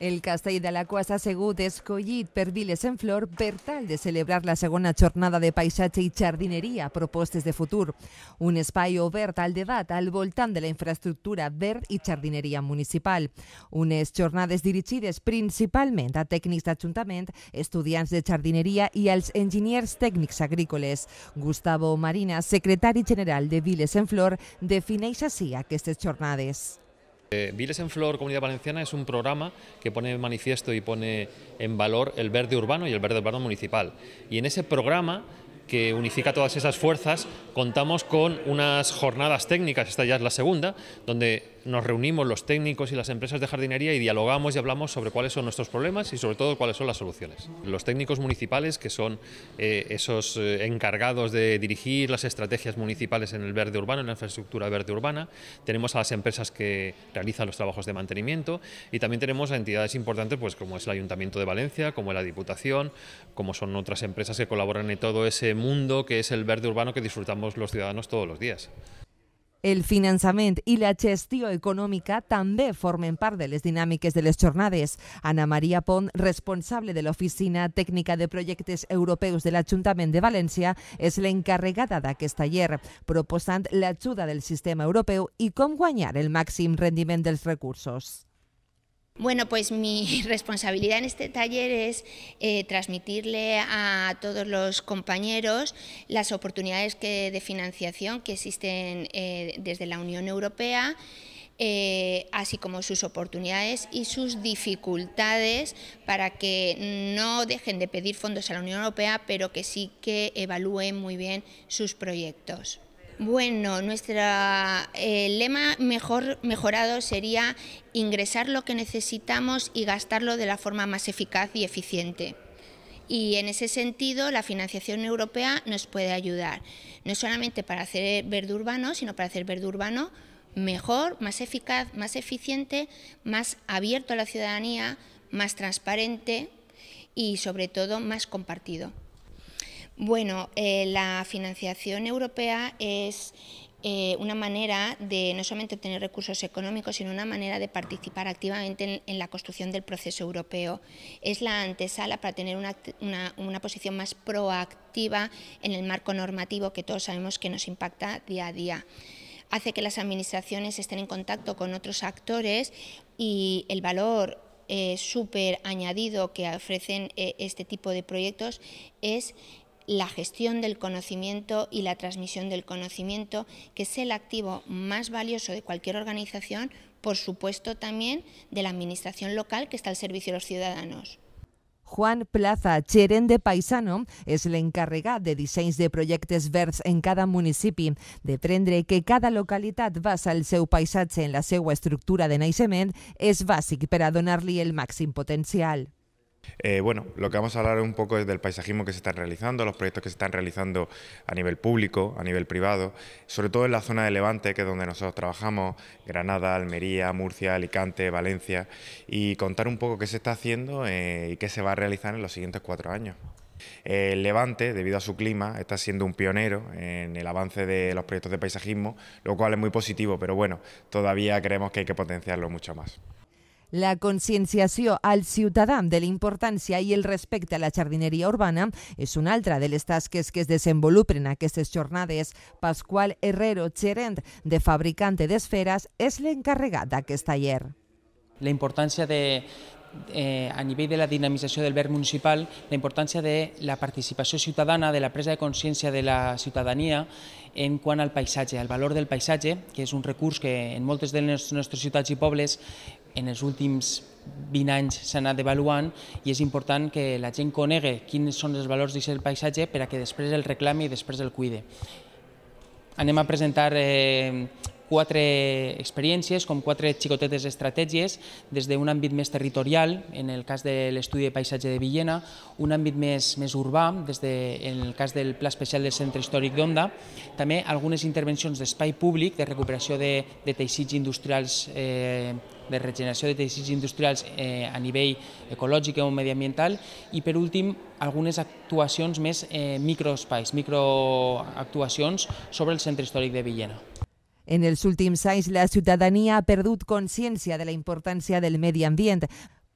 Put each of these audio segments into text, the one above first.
El castell de la Quas Segut, sigut escollit per Viles en Flor per tal de celebrar la segona jornada de paisatge i jardineria, propostes de futur. Un espai obert al debat al voltant de la infraestructura verd i jardineria municipal. Unes jornades dirigides principalment a tècnics d'Ajuntament, estudiants de jardineria i als enginyers tècnics agrícoles. Gustavo Marina, secretari general de Viles en Flor, defineix així aquestes jornades. Eh, Viles en Flor Comunidad Valenciana es un programa que pone en manifiesto y pone en valor el verde urbano y el verde urbano municipal. Y en ese programa que unifica todas esas fuerzas, contamos con unas jornadas técnicas, esta ya es la segunda, donde nos reunimos los técnicos y las empresas de jardinería y dialogamos y hablamos sobre cuáles son nuestros problemas y sobre todo cuáles son las soluciones. Los técnicos municipales, que son eh, esos eh, encargados de dirigir las estrategias municipales en el verde urbano, en la infraestructura verde urbana, tenemos a las empresas que realizan los trabajos de mantenimiento y también tenemos a entidades importantes pues, como es el Ayuntamiento de Valencia, como es la Diputación, como son otras empresas que colaboran en todo ese mundo que es el verde urbano que disfrutamos los ciudadanos todos los días. El finançament i la gestió econòmica també formen part de les dinàmiques de les jornades. Ana Maria Pont, responsable de l'Oficina Tècnica de Projectes Europeus de l'Ajuntament de València, és l'encarregada d'aquest taller, proposant l'ajuda del sistema europeu i com guanyar el màxim rendiment dels recursos. Bueno, pues mi responsabilidad en este taller es eh, transmitirle a todos los compañeros las oportunidades de financiación que existen eh, desde la Unión Europea, eh, así como sus oportunidades y sus dificultades para que no dejen de pedir fondos a la Unión Europea, pero que sí que evalúen muy bien sus proyectos. Bueno, nuestro eh, lema mejorado sería ingresar lo que necesitamos y gastarlo de la forma más eficaz y eficiente. Y en ese sentido, la financiación europea nos puede ayudar, no solamente para hacer verde urbano, sino para hacer verde urbano mejor, más eficaz, más eficiente, más abierto a la ciudadanía, más transparente y sobre todo más compartido. Bueno, eh, la financiación europea es eh, una manera de no solamente obtener recursos económicos, sino una manera de participar activamente en, la construcción del proceso europeo. Es la antesala para tener una, posición más proactiva en el marco normativo que todos sabemos que nos impacta día a día. Hace que las administraciones estén en contacto con otros actores y el valor eh, súper añadido que ofrecen este tipo de proyectos es la gestión del conocimiento y la transmisión del conocimiento, que es el activo más valioso de cualquier organización, por supuesto también de la administración local que está al servicio de los ciudadanos. Juan Plaza Cheren de Paisano la encargada de diseños de proyectos verdes en cada municipio, de que cada localidad basa el seu paisatge en la seva estructura de naixement es básico para donarle el máximo potencial. Eh, bueno, lo que vamos a hablar un poco es del paisajismo que se está realizando, los proyectos que se están realizando a nivel público, a nivel privado, sobre todo en la zona de Levante, que es donde nosotros trabajamos, Granada, Almería, Murcia, Alicante, Valencia, y contar un poco qué se está haciendo eh, y qué se va a realizar en los siguientes cuatro años. El eh, Levante, debido a su clima, está siendo un pionero en el avance de los proyectos de paisajismo, lo cual es muy positivo, pero bueno, todavía creemos que hay que potenciarlo mucho más. la conscienciació al ciutadà de la importància i el respecte a la jardineria urbana és una altra de les tasques que es desenvolupen en aquestes jornades. Pasqual Herrero, Txerent, de fabricante d'esferes, és l'encarregat d'aquest taller. La importància de, eh, a nivell de la dinamització del verd municipal, la importància de la participació ciutadana, de la presa de consciència de la ciutadania en quant al paisatge, al valor del paisatge, que és un recurs que en moltes de les nostres ciutats i pobles en els últims 20 anys s'ha anat avaluant i és important que la gent conegue quins són els valors d'aquest paisatge per a que després el reclami i després el cuide. Anem a presentar eh, quatre experiències, com quatre xicotetes estratègies, des d'un àmbit més territorial, en el cas de l'estudi de paisatge de Villena, un àmbit més, més urbà, des de, el cas del Pla Especial del Centre Històric d'Onda, també algunes intervencions d'espai públic, de recuperació de, de teixits industrials eh, de regeneració de teixits industrials eh, a nivell ecològic o mediambiental i, per últim, algunes actuacions més eh, microespais, microactuacions sobre el centre històric de Villena. En els últims anys, la ciutadania ha perdut consciència de la importància del medi ambient.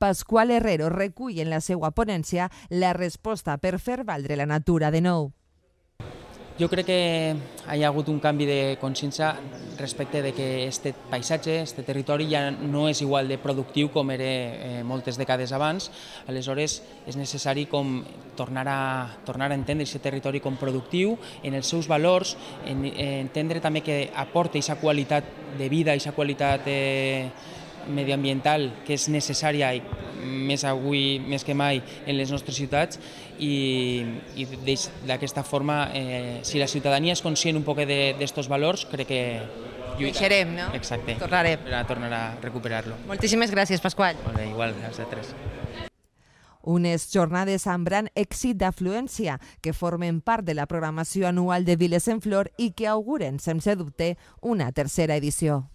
Pasqual Herrero recull en la seva ponència la resposta per fer valdre la natura de nou. Jo crec que hi ha hagut un canvi de consciència respecte de que aquest paisatge, aquest territori ja no és igual de productiu com era eh, moltes dècades abans. Aleshores, és necessari com tornar a, tornar a entendre aquest territori com productiu, en els seus valors, en, eh, entendre també que aporta aquesta qualitat de vida, aquesta qualitat eh, mediambiental que és necessària més avui, més que mai, en les nostres ciutats i, i d'aquesta forma, eh, si la ciutadania és conscient un poc d'aquests valors, crec que lluita. Deixarem, no? Exacte. Tornarem. Tornarà, tornarà a recuperar-lo. Moltíssimes gràcies, Pasqual. Molt bé, igual, a vosaltres unes jornades amb gran èxit d'afluència que formen part de la programació anual de Viles en Flor i que auguren, sense dubte, una tercera edició.